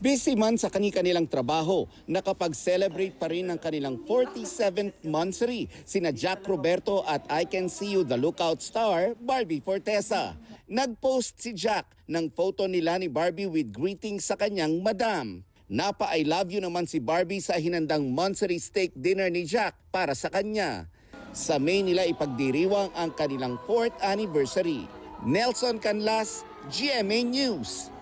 Busy man sa kani-kanilang trabaho, nakapag-celebrate pa rin ng kanilang 47th monthsary sina Jack Roberto at I Can See You The Lookout Star, Barbie Fortesa. Nag-post si Jack ng photo nila ni Barbie with greetings sa kanyang madam. Napa-I love you naman si Barbie sa hinandang monthsary steak dinner ni Jack para sa kanya. Sa May nila ipagdiriwang ang kanilang 4th anniversary. Nelson Canlas, GMA News.